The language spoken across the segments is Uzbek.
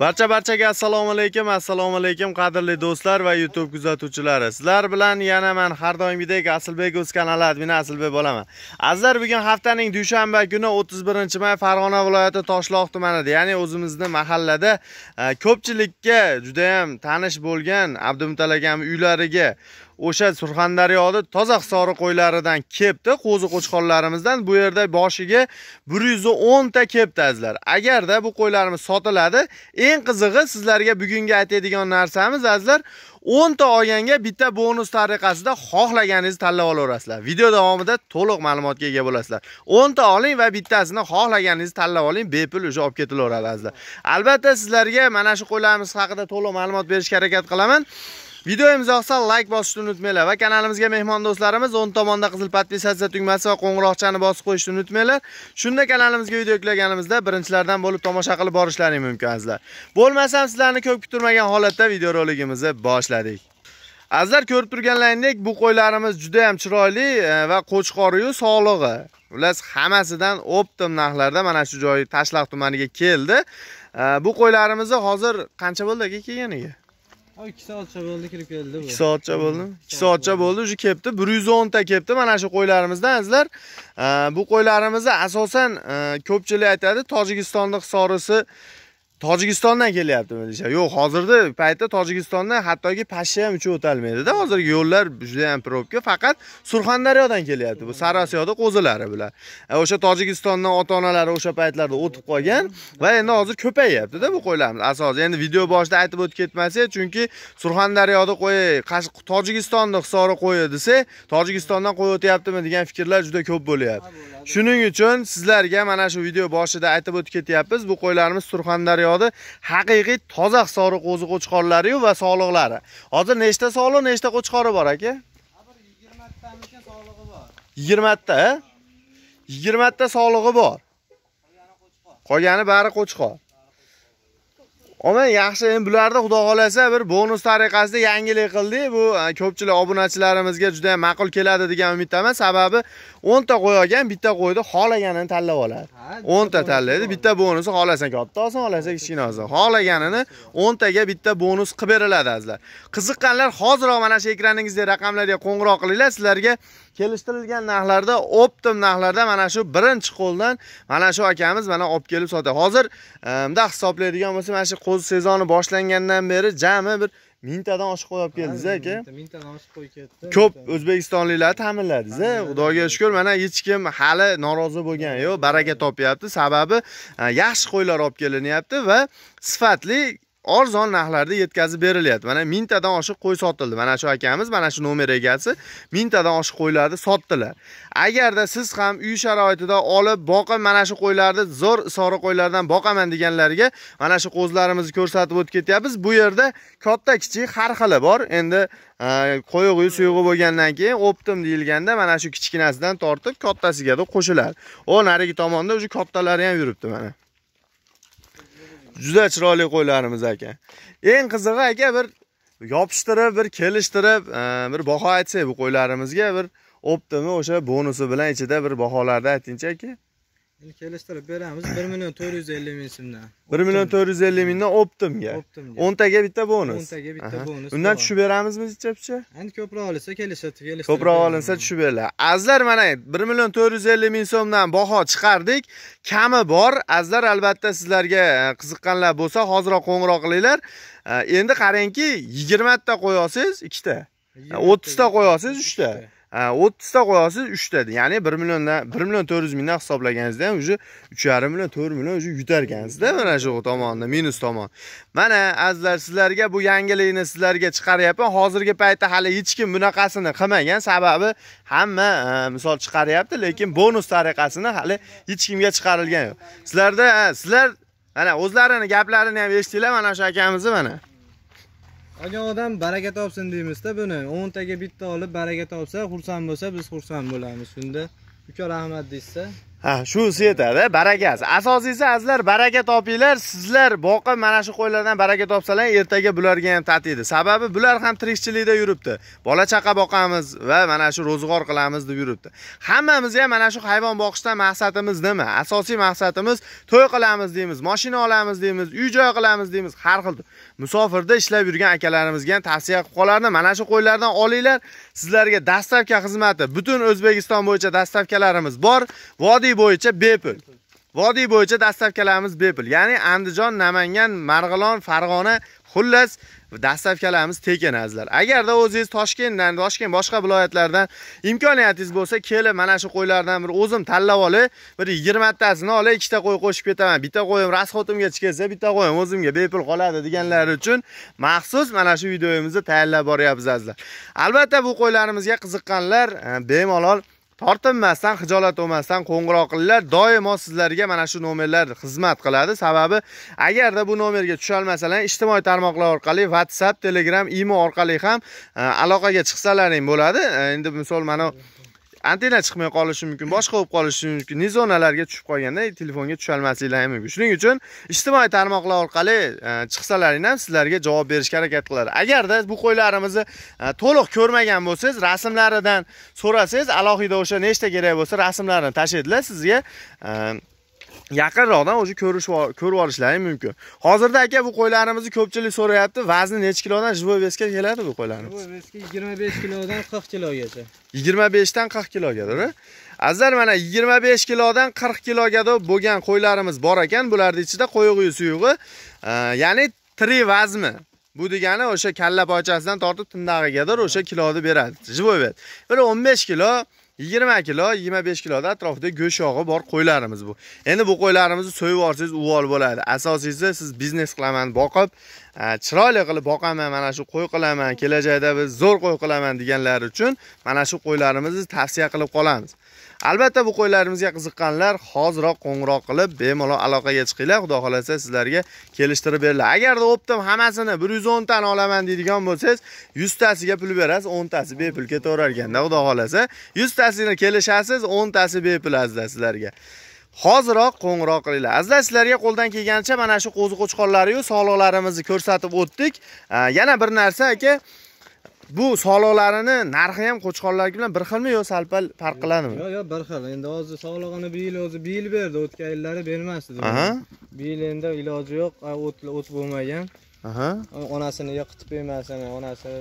barcha barchaga assalomu alaykum assalomu alaykum qadrli do'stlar va youtube kuzatuvchilari sizlar bilan yana man har doimgidek asilbek o'z kanali admini aslbek bo'laman azizlar bugun haftaning dushanba kuni 31 may farg'ona viloyati toshloq tumanida ya'ni o'zimizni mahallada e, ko'pchilikka juda ham tanish bo'lgan abdumutalaga uylariga o'sha surxondaryoni toza hisori qo'ylaridan kepti qo'zi qo'chqonlarimizdan bu yerda boshiga bir yuz o'nta kepti azizlar agarda bu qo'ylarimiz sotiladi eng qizig'i sizlarga bugungi aytadigan narsamiz azizlar o'nta olganga bitta bonus tariqasida xohlaganingizni tanlab olaverasizlar video davomida to'liq ma'lumotga ega bo'lasizlar o'nta oling va bittasini xohlaganingizni tanlab oling bepul уже olib ketilaveradi azizlar albatta sizlarga mana shu qo'ylarimiz haqida to'liq ma'lumot berishga harakat qilaman Videomizni yoqsa like bosishni unutmanglar va kanalimizga mehmon do'stlarimiz o'ng tomonda qizil podpisatsiya tugmasi va qo'ng'iroqchani bosib qo'yishni unutmanglar. Shunda kanalimizga video yuklaganimizda birinchilardan bo'lib tomosha qilib borishlaring mumkin azizlar. Bo'lmasam sizlarni ko'p kutilmagan holatda videoroligimizni boshladik. Azizlar ko'rib turganlaringdek bu qo'ylarimiz juda ham chiroyli e, va qo'chqoriyu sog'lig'i. Ular hammasidan optim narxlarda mana shu joyi Tashloq tumaniga keldi. E, bu qo'ylarimizni hozir qancha bo'ldi aka kelganiga? 2 soatcha bo'ldi kirib keldi bu. 2 soatcha bo'ldi. 2 soatcha bo'ldi, shu kelibdi. 110 ta kelibdi mana shu qo'ylarimizdan sizlar. Bu qo'ylarimizni asosan e, ko'pchilik aytadi, Tojikistonning hisorisi tojikistondan kelyapti desa yo'q hozirgi paytda tojikistondan hattoki pashsha ham uchib o'talmaydida hozirgi yo'llar juda ham probka faqat surxondaryodan kelyapti bu sarosiyoda qo'zilari bular e, o'sha tojikistondan ota onalari o'sha paytlarda o'tib qolgan va endi hozir ko'payyaptida bu qo'ylarimiz asosi endi video boshida aytib o'tib ketmasak chunki surxondaryoda qo'y tojikistonda hisori qo'yi desa tojikistondan qo'y o'tyaptimi degan fikrlar juda ko'p bo'lyapti shuning uchun sizlarga mana shu video boshida aytib o'tib ketyapmiz bu qo'ylarimiz surxondaryoda haqiqiy toza hisori qo'zi qo'chqorlariyu va sog'liqlari hozir nechta soliq nechta qo'chqori bor aka yigirmatamcha solig'i bor yigirmata yigirmata bor qolgani bari qo'chqor Oman yaxshi, endi bularda xudo xolasa bir bonus tariqasida yangilik qildik. Bu e, ko'pchilik obunachilarimizga juda ham ma'qul keladi degan umiddaman. Sababi 10 ta qo'y olgan, bitta qo'yni xohlaganini tanlab oladi. 10 ta tanlaydi, bitta bonusi xolasang katta olsan, xolasang kichkina olsan. Xohlaganini 10 taga bitta bonus qilib beriladi azizlar. Qiziqqanlar hoziroq mana shu ekraningizdagi raqamlarga qo'ng'iroq qilinglar, sizlarga kelishtirilgan narxlarda optim narxlarda mana shu birinchi qo'ldan mana shu akamiz mana olib kelib sotadi hozir bundaq ehm, hisoblaydigan bo'lsa mana shu qo'zi sezoni boshlangandan beri jami bir mingtadan oshiq qo'y olib keldingiz aka mingtadan oshiq qo'y ketdi ko'p o'zbekistonliklarni ta'minladingiz a xudoga shukur mana hech kim hali norozi bo'lgani yo'q baraka topyapti sababi e, yaxshi qo'ylar olib kelinyapti va sifatli arzon narxlarda yetkazib berilyapti mana mingtadan oshiq qo'y sotildi mana shu akamiz mana shu nomer egasi mingtadan oshiq qo'ylarni sotdilar agarda siz ham uy sharoitida olib boqib mana shu qo'ylarni zo'r isori qo'ylardan boqaman deganlarga mana shu qo'zlarimizni ko'rsatib o'tib ketyapmiz bu yerda katta kichik har xili bor endi e, qo'yug'i suyug'i bo'lgandan keyin optim deyilganda mana shu kichkinasidan tortib kattasigada qo'shiladi o narigi tomonda уже kattalari ham yuribdi mana juda chiroyli qo'ylarimiz aka eng qizig'i aka bir yopishtirib bir kelishtirib e, bir baho aytsak bu qo'ylarimizga bir optimi o'sha bonusi bilan ichida bir baholarni aytingchi aka kelishtirib beramiz 1 million 450 ming so'mdan 1 million 450 mingdan optimga optimga 10 taga bitta bonus 10 taga bitta bonus undan tushib beramizmi nechapicha endi ko'proq olinsa kelishadi kelishtirib ko'proq olinsa tushib beriladi azizlar mana 1 million 450 ming so'mdan baho chiqardik kami bor azizlar albatta sizlarga e, qiziqqanlar bo'lsa hoziroq qo'ng'iroq qilinglar e, endi qarangki 20 ta qo'yasiz 2 ta 30 ta qo'yasiz 3 ta o'ttizta qo'yasiz uchtada ya'ni bir milliondan bir million to'rt yuz mingdan hisoblaganingizda ham уже uch yarim million to'rt million уже yutarkansizda mana shu tomonda minus tomon mana azizlar sizlarga bu yangilikni sizlarga chiqaryapman hozirgi paytda hali hech kim bunaqasini qilmagan sababi hamma misol chiqaryapti lekin bonus tariqasini hali hech kimga chiqarilgan yo'q sizlarda sizlar mana o'zlarini gaplarini ham eshitdinglar mana shu akamizni mana olgan odam baraka topsin deymizda buni o'ntaga bitta olib baraka topsa xursand bo'lsa biz xursand bo'lamiz shunda uka rahmat deyishsa ha shu setada barakasi asosiysi azizlar baraka topinglar sizlar boqib mana shu qo'ylardan baraka topsalar ertaga bularga ham tatiydi sababi bular ham tirikchilikda yuribdi bola chaqa boqamiz va mana shu ro'zg'or qilamiz deb yuribdi hammamiz ham mana shu hayvon boqishdan maqsadimiz nima asosiy maqsadimiz to'y qilamiz deymiz moshina olamiz deymiz uy joy qilamiz deymiz har xil musofirda ishlab yurgan akalarimizga ham tavsiya qilib qolardim mana shu qo'ylardan olinglar sizlarga dastavka xizmati butun o'zbekiston bo'yicha dastavkalarimiz bor vodiy bo'yicha bepul vodiy bo'yicha dastavkalarimiz bepul ya'ni andijon namangan marg'ilon farg'ona xullas dastavkalarimiz tekin azizlar agarda o'zingiz toshkentdan toshkent boshqa viloyatlardan imkoniyatingiz bo'lsa kelib mana shu qo'ylardan bir o'zim tanlab olib bir yigirmatasini olib ikkita qo'y qo'shib ketaman bitta qo'yim расходimgacha kelsa bitta qo'yim o'zimga bepul qoladi deganlar uchun maxsus mana shu videomizni tayyorlab boryapmiz azizlar albatta bu qo'ylarimizga qiziqqanlar e, bemalol tortinmasdan xijolat bo'lmasdan qo'ng'iroq qilinglar doimo sizlarga mana shu nomerlar xizmat qiladi sababi agarda bu nomerga tushaolmasalar ijtimoiy tarmoqlar orqali whatsapp telegram imo orqali ham e, aloqaga chiqsalaring bo'ladi e, endi misol mana antena chiqmay qolishi mumkin boshqa bo'lib qolishi mumkin nizonalarga tushib qolganda telefonga tusholmasliklari ham mumkin shuning uchun ijtimoiy tarmoqlar orqali e, chiqsalaring ham sizlarga javob berishga harakat qiladi agarda bu qo'ylarimizni e, to'liq ko'rmagan bo'lsangiz rasmlaridan so'rasangiz alohida o'sha nechta kerak bo'lsa rasmlarini tashlaydilar sizga e, yaqinroqdan o'sha ko'rish ko'rib olishlari mumkin hozirda aka bu qo'ylarimizni ko'pchilik so'rayapti vazni nechi kilodan живой весga keladi bu qo'ylarimiz живой весga yigirma besh kilodan qirq kilogacha yigirma beshdan qirq kiloga to'g'ri azizlar mana yigirma besh kilodan qirq kilogacha bo'lgan qo'ylarimiz bor ekan bularni ichida qo'yg'i suyug'i e, ya'ni tri vazmi bu degani o'sha kalla poychasidan tortib tindag'igadir o'sha kiloni beradi живой вес bir o'n besh kilo yigirma kilo yigirma besh kiloni atrofida go'sht yog'i bor qo'ylarimiz bu endi bu qo'ylarimizni so'yib yuborsangiz uvol bo'ladi asosiysi siz biznes qilaman boqib e, chiroyli qilib boqaman mana shu qo'y qilaman kelajakda biz zo'r qo'y qilaman deganlar uchun mana shu qo'ylarimizni tavsiya qilib qolamiz albatta bu qo'ylarimizga qiziqqanlar hoziroq qo'ng'iroq qilib bemalol aloqaga chiqinglar xudo xohlasa sizlarga kelishtirib beriladi agarda optim hammasini bir yuz o'ntani olaman deydigan bo'lsangiz yuztasiga pul berasiz o'ntasi bepul ketaverar ekanda xudo xohlasa yuztasini kelishasiz o'ntasi bepul azizlar sizlarga Hozirroq qo'ng'iroq qilinglar. Azizlar sizlarga qo'ldan kelgancha mana shu qo'zi-qo'chqonlari-yu sog'liqlarimizni ko'rsatib o'tdik. Yana bir narsa aka, bu soliqlarini narxi ham qo'chqorlarniki bilan bir xilmi yo salpal pal farq qiladimi yo'q yo'q bir xil endi hozir soliqini bu yil o'zi bir yil berdi o'tgan yillari bermasdi bu yil endi iloji yo'q o't bo'lmagan onasini yiqitib emasin onasi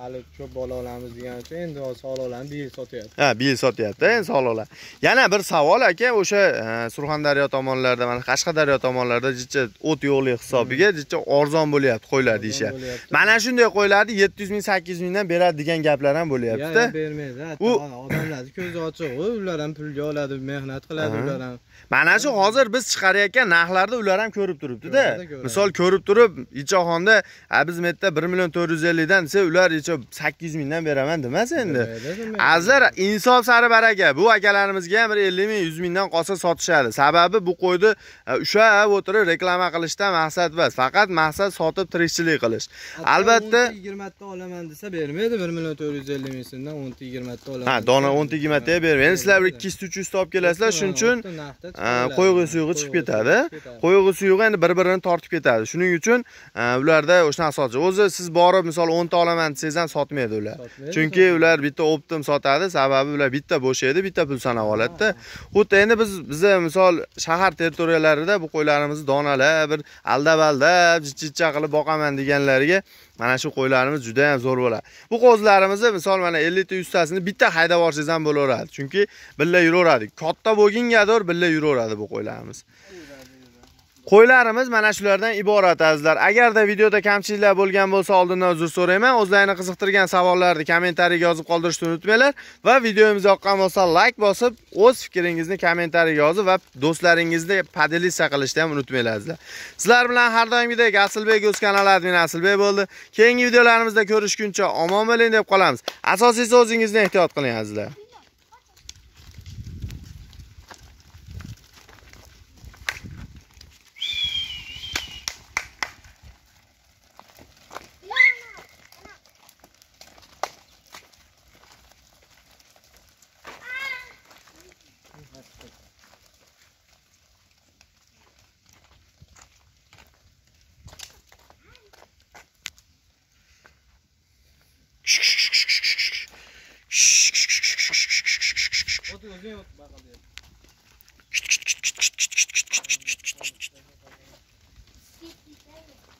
hali ko'p bolalarimiz uchun endi sog'liqlarni yil sotyapti ha biyil sotyapti endi sog'liqlar yana bir savol aka o'sha e, surxondaryo tomonlarda mana qashqadaryo tomonlarda jicha o't yo'qlik hisobiga hmm. jicha arzon bo'lyapti qo'ylar deyishyapti mana shunday qo'ylarni yetti yuz ming sakkiz mingdan beradi degan gaplar ham bo'lyaptida bermaydi u odamlarni ko'zi ochiq ular ham pulga oladi mehnat qiladi ular ham mana shu hozir biz chiqarayotgan narxlarni ular ham ko'rib turibdi-da. misol ko'rib turib ichoxonda biz bu yerda 1 million 450 dan desa ular icho 800 mingdan beraman demas endi azizlar insof sari baraka bu akalarimizga ham 150 ming 100 mingdan qolsa sotishadi sababi bu qo'yni o'sha e, o'tirib reklama qilishdan maqsad emas faqat maqsad sotib tirikchilik qilish albatta 20 ta olaman desa bermaydi 1 million 450 ming 10 ta 20 ta olaman ha dona 10 ta 20 ta Endi sizlar 200 300 ta olib kelasizlar shuning uchun qo'yg'i suyug'i chiqib ketadi qo'yg'i suyug'i endi bir birini tortib ketadi shuning uchun e, ularda o'shanaqa sotish o'zi siz borib misol o'nta olaman desangiz ham sotmaydi ular chunki ular bitta optim sotadi sababi ular bitta bo'shaydi bitta pul sanab oladida xuddi endi biz biza misol shahar territoriyalarida bu qo'ylarimizni donalab bir aldab aldab jichcha qilib boqaman deganlarga mana shu qo'ylarimiz juda ham zo'r bo'ladi bu qo'zilarimizni misol mana 50 ta 100 tasini bitta haydab yuborsangiz ham bo'laveradi chunki birga yuraveradi katta bo'lgingadir birga yuraveradi bu qo'ylarimiz qo'ylarimiz mana shulardan iborat azizlar agarda videoda kamchiliklar bo'lgan bo'lsa oldindan uzr so'rayman O'zlaringizni qiziqtirgan savollarni kommentariyga yozib qoldirishni unutmanglar va videomiz yoqqan bo'lsa like bosib o'z fikringizni kommentariyga yozib va do'stlaringizni podelitsiya qilishni ham unutmanglar azizlar sizlar bilan har doimgidek asilbek o'z kanali admini asilbek bo'ldi keyingi videolarimizda ko'rishguncha omon bo'ling deb qolamiz asosiysi o'zingizni ehtiyot qiling azizlar yoki o'zing o'tib baqa deyapti